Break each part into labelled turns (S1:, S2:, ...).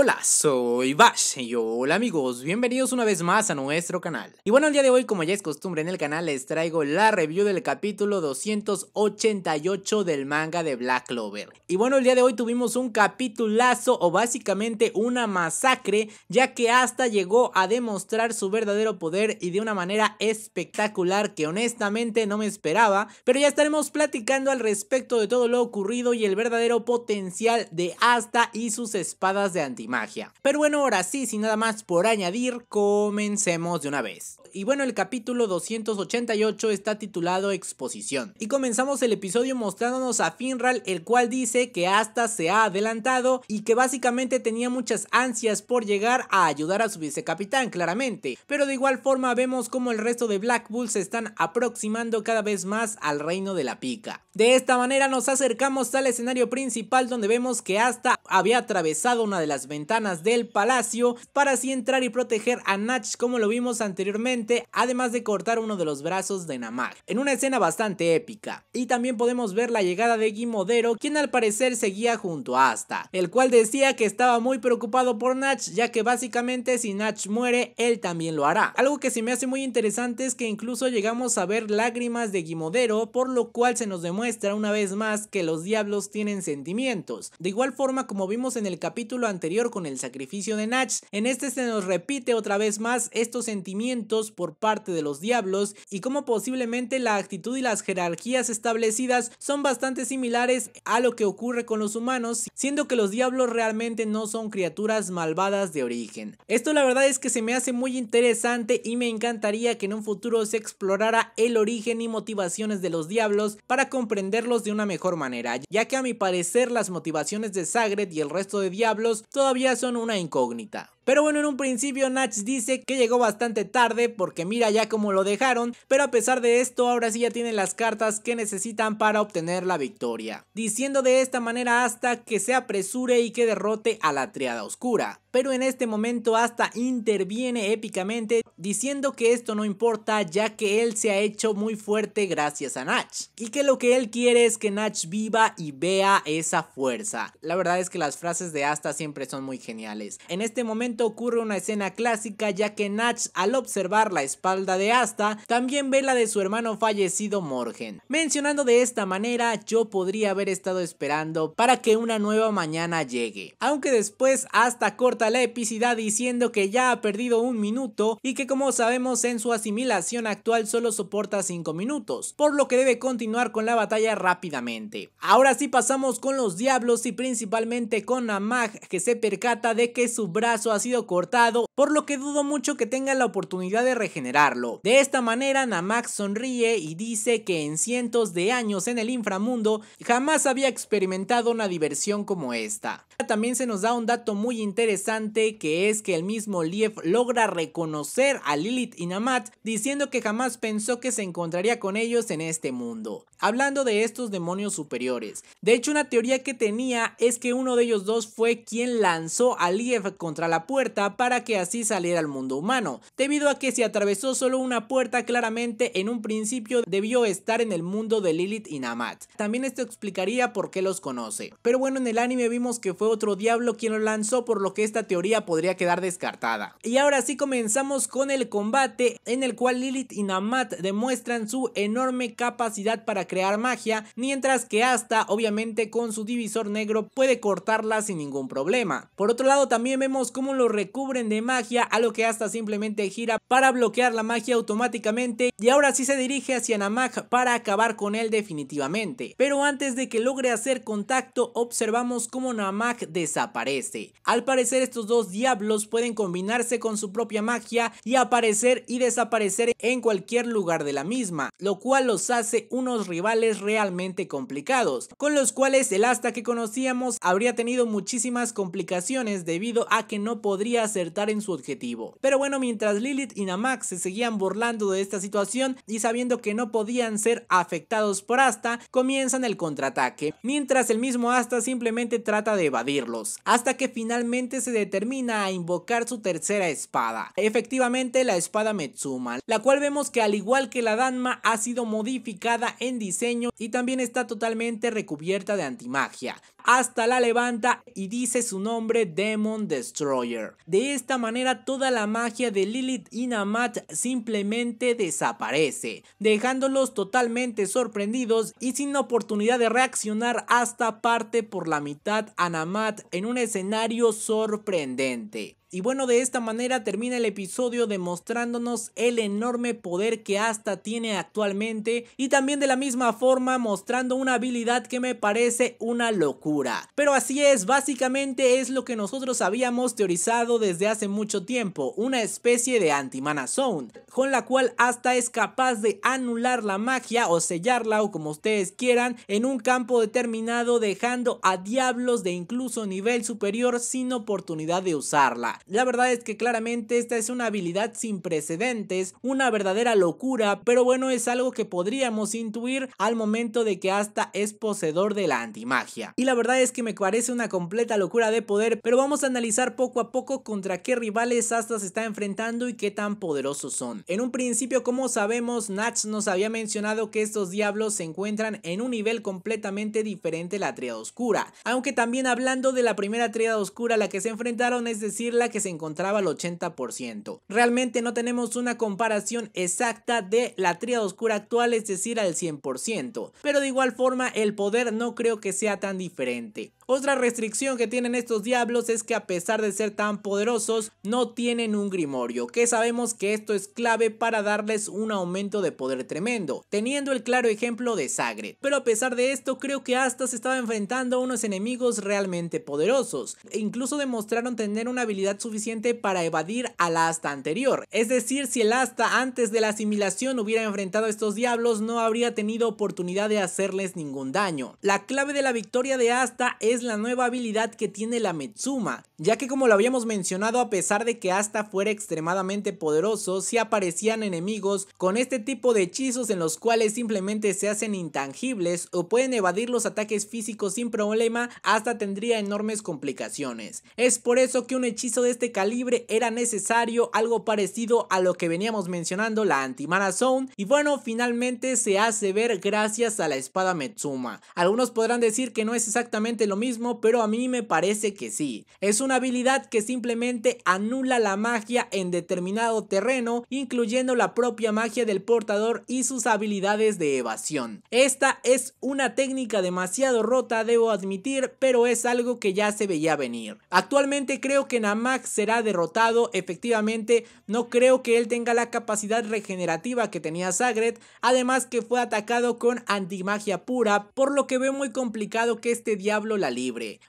S1: Hola, soy Bash y hola amigos, bienvenidos una vez más a nuestro canal. Y bueno, el día de hoy como ya es costumbre en el canal les traigo la review del capítulo 288 del manga de Black Clover. Y bueno, el día de hoy tuvimos un capitulazo o básicamente una masacre ya que hasta llegó a demostrar su verdadero poder y de una manera espectacular que honestamente no me esperaba, pero ya estaremos platicando al respecto de todo lo ocurrido y el verdadero potencial de Asta y sus espadas de anti magia. Pero bueno, ahora sí, sin nada más por añadir, comencemos de una vez. Y bueno, el capítulo 288 está titulado Exposición. Y comenzamos el episodio mostrándonos a Finral, el cual dice que hasta se ha adelantado y que básicamente tenía muchas ansias por llegar a ayudar a su vicecapitán, claramente. Pero de igual forma vemos como el resto de Black Bull se están aproximando cada vez más al reino de la pica. De esta manera nos acercamos al escenario principal donde vemos que hasta había atravesado una de las ventanas ventanas del palacio para así entrar y proteger a Natch como lo vimos anteriormente, además de cortar uno de los brazos de Namag, en una escena bastante épica. Y también podemos ver la llegada de Guimodero, quien al parecer seguía junto a Asta, el cual decía que estaba muy preocupado por Natch, ya que básicamente si Natch muere, él también lo hará. Algo que se me hace muy interesante es que incluso llegamos a ver lágrimas de Guimodero. por lo cual se nos demuestra una vez más que los diablos tienen sentimientos. De igual forma como vimos en el capítulo anterior con el sacrificio de Natch. En este se nos repite otra vez más estos sentimientos por parte de los diablos y cómo posiblemente la actitud y las jerarquías establecidas son bastante similares a lo que ocurre con los humanos, siendo que los diablos realmente no son criaturas malvadas de origen. Esto la verdad es que se me hace muy interesante y me encantaría que en un futuro se explorara el origen y motivaciones de los diablos para comprenderlos de una mejor manera, ya que a mi parecer las motivaciones de Sagret y el resto de diablos todavía son una incógnita. Pero bueno, en un principio Natch dice que llegó bastante tarde porque mira ya cómo lo dejaron, pero a pesar de esto ahora sí ya tienen las cartas que necesitan para obtener la victoria, diciendo de esta manera hasta que se apresure y que derrote a la triada oscura. Pero en este momento hasta interviene épicamente diciendo que esto no importa ya que él se ha hecho muy fuerte gracias a Nach y que lo que él quiere es que Natch viva y vea esa fuerza. La verdad es que las frases de Asta siempre son muy geniales. En este momento ocurre una escena clásica ya que Natch al observar la espalda de Asta también ve la de su hermano fallecido Morgen. Mencionando de esta manera yo podría haber estado esperando para que una nueva mañana llegue. Aunque después Asta corta la epicidad diciendo que ya ha perdido un minuto y que como sabemos en su asimilación actual solo soporta 5 minutos, por lo que debe continuar con la batalla rápidamente. Ahora sí pasamos con los diablos y principalmente con Amag que se percata de que su brazo ha cortado, por lo que dudo mucho que tenga la oportunidad de regenerarlo. De esta manera, namax sonríe y dice que en cientos de años en el inframundo jamás había experimentado una diversión como esta. También se nos da un dato muy interesante que es que el mismo Liev logra reconocer a Lilith y Namat diciendo que jamás pensó que se encontraría con ellos en este mundo. Hablando de estos demonios superiores, de hecho una teoría que tenía es que uno de ellos dos fue quien lanzó a Liev contra la puerta para que así saliera al mundo humano, debido a que si atravesó solo una puerta claramente en un principio debió estar en el mundo de Lilith y Namat. También esto explicaría por qué los conoce. Pero bueno, en el anime vimos que fue otro diablo quien lo lanzó, por lo que esta teoría podría quedar descartada. Y ahora sí comenzamos con el combate en el cual Lilith y Namat demuestran su enorme capacidad para crear magia, mientras que Asta obviamente con su divisor negro puede cortarla sin ningún problema. Por otro lado también vemos cómo lo recubren de magia a lo que Asta simplemente gira para bloquear la magia automáticamente y ahora sí se dirige hacia Namak para acabar con él definitivamente. Pero antes de que logre hacer contacto observamos cómo Namak desaparece. Al parecer estos dos diablos pueden combinarse con su propia magia y aparecer y desaparecer en cualquier lugar de la misma, lo cual los hace unos rivales realmente complicados, con los cuales el asta que conocíamos habría tenido muchísimas complicaciones debido a que no podría acertar en su objetivo. Pero bueno, mientras Lilith y Namax se seguían burlando de esta situación y sabiendo que no podían ser afectados por Asta, comienzan el contraataque, mientras el mismo Asta simplemente trata de evadir hasta que finalmente se determina a invocar su tercera espada, efectivamente la espada Metsuma, la cual vemos que al igual que la Danma ha sido modificada en diseño y también está totalmente recubierta de antimagia, hasta la levanta y dice su nombre Demon Destroyer. De esta manera toda la magia de Lilith y Namat simplemente desaparece, dejándolos totalmente sorprendidos y sin oportunidad de reaccionar hasta parte por la mitad a Namat en un escenario sorprendente. Y bueno, de esta manera termina el episodio demostrándonos el enorme poder que Asta tiene actualmente y también de la misma forma mostrando una habilidad que me parece una locura. Pero así es, básicamente es lo que nosotros habíamos teorizado desde hace mucho tiempo, una especie de anti-mana zone, con la cual Asta es capaz de anular la magia o sellarla o como ustedes quieran en un campo determinado dejando a diablos de incluso nivel superior sin oportunidad de usarla la verdad es que claramente esta es una habilidad sin precedentes, una verdadera locura, pero bueno, es algo que podríamos intuir al momento de que hasta es poseedor de la antimagia. Y la verdad es que me parece una completa locura de poder, pero vamos a analizar poco a poco contra qué rivales Asta se está enfrentando y qué tan poderosos son. En un principio, como sabemos, Nats nos había mencionado que estos diablos se encuentran en un nivel completamente diferente a la triada oscura, aunque también hablando de la primera triada oscura a la que se enfrentaron, es decir, la que se encontraba al 80%. Realmente no tenemos una comparación exacta de la tríada oscura actual, es decir, al 100%, pero de igual forma el poder no creo que sea tan diferente. Otra restricción que tienen estos diablos es que a pesar de ser tan poderosos, no tienen un grimorio, que sabemos que esto es clave para darles un aumento de poder tremendo, teniendo el claro ejemplo de Sagre. Pero a pesar de esto, creo que Asta se estaba enfrentando a unos enemigos realmente poderosos, e incluso demostraron tener una habilidad suficiente para evadir al asta anterior. Es decir, si el asta antes de la asimilación hubiera enfrentado a estos diablos, no habría tenido oportunidad de hacerles ningún daño. La clave de la victoria de asta es la nueva habilidad que tiene la Metsuma, ya que como lo habíamos mencionado a pesar de que hasta fuera extremadamente poderoso, si aparecían enemigos con este tipo de hechizos en los cuales simplemente se hacen intangibles o pueden evadir los ataques físicos sin problema, hasta tendría enormes complicaciones. Es por eso que un hechizo de este calibre era necesario, algo parecido a lo que veníamos mencionando la Antimara Zone, y bueno, finalmente se hace ver gracias a la espada Metsuma. Algunos podrán decir que no es exactamente lo mismo pero a mí me parece que sí. Es una habilidad que simplemente anula la magia en determinado terreno, incluyendo la propia magia del portador y sus habilidades de evasión. Esta es una técnica demasiado rota, debo admitir, pero es algo que ya se veía venir. Actualmente creo que Namax será derrotado, efectivamente no creo que él tenga la capacidad regenerativa que tenía Sagret, además que fue atacado con antimagia pura, por lo que veo muy complicado que este diablo la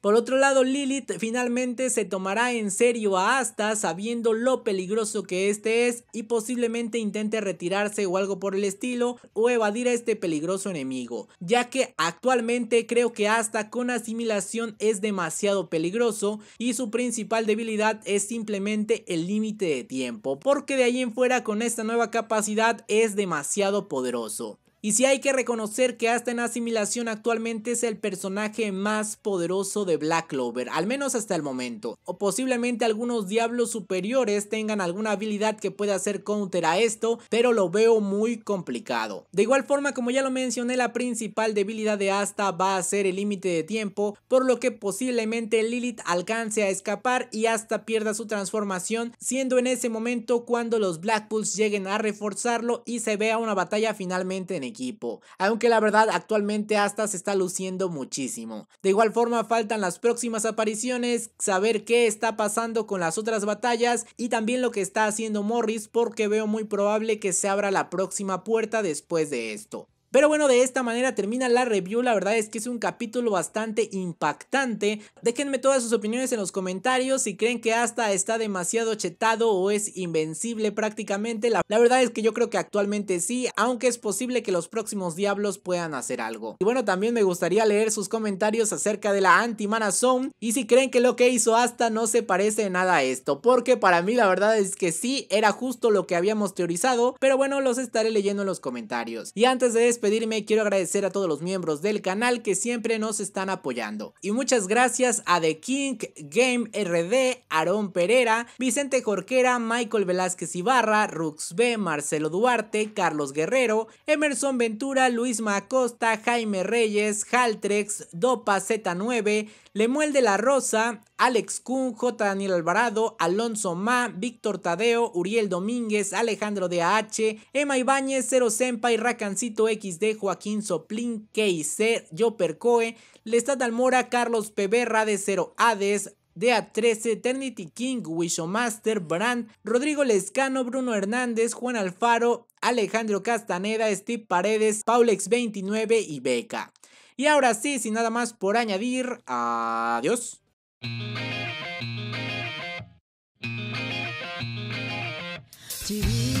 S1: por otro lado, Lilith finalmente se tomará en serio a Asta sabiendo lo peligroso que este es y posiblemente intente retirarse o algo por el estilo o evadir a este peligroso enemigo, ya que actualmente creo que Asta con asimilación es demasiado peligroso y su principal debilidad es simplemente el límite de tiempo, porque de ahí en fuera con esta nueva capacidad es demasiado poderoso. Y si hay que reconocer que hasta en asimilación actualmente es el personaje más poderoso de Black Clover, al menos hasta el momento. O posiblemente algunos diablos superiores tengan alguna habilidad que pueda hacer counter a esto, pero lo veo muy complicado. De igual forma, como ya lo mencioné, la principal debilidad de Asta va a ser el límite de tiempo, por lo que posiblemente Lilith alcance a escapar y Asta pierda su transformación, siendo en ese momento cuando los Black Bulls lleguen a reforzarlo y se vea una batalla finalmente en equipo, aunque la verdad actualmente hasta se está luciendo muchísimo. De igual forma faltan las próximas apariciones, saber qué está pasando con las otras batallas y también lo que está haciendo Morris porque veo muy probable que se abra la próxima puerta después de esto. Pero bueno, de esta manera termina la review. La verdad es que es un capítulo bastante impactante. Déjenme todas sus opiniones en los comentarios. Si creen que hasta está demasiado chetado o es invencible prácticamente. La, verdad es que yo creo que actualmente sí, aunque es posible que los próximos diablos puedan hacer algo. Y bueno, también me gustaría leer sus comentarios acerca de la anti-mana zone. Y si creen que lo que hizo hasta no se parece nada a esto. Porque para mí la verdad es que sí, era justo lo que habíamos teorizado. Pero bueno, los estaré leyendo en los comentarios. Y antes de esto pedirme quiero agradecer a todos los miembros del canal que siempre nos están apoyando. Y muchas gracias a The King, Game RD, Aarón Pereira, Vicente Jorquera, Michael Velázquez Ibarra, Rux B, Marcelo Duarte, Carlos Guerrero, Emerson Ventura, Luis Macosta, Jaime Reyes, Haltrex, Dopa Z9, Lemuel de la Rosa, Alex J Daniel Alvarado, Alonso Ma, Víctor Tadeo, Uriel Domínguez, Alejandro de AH, Emma Ibáñez, Cero y Racancito XD, Joaquín Soplin, KC, Joper Coe, Lestat Almora, Carlos PB, de 0 Hades, A 13 Eternity King, Wishomaster, Brand, Rodrigo Lescano, Bruno Hernández, Juan Alfaro, Alejandro Castaneda, Steve Paredes, Paulex29 y Beca. Y ahora sí, sin nada más por añadir, adiós. TV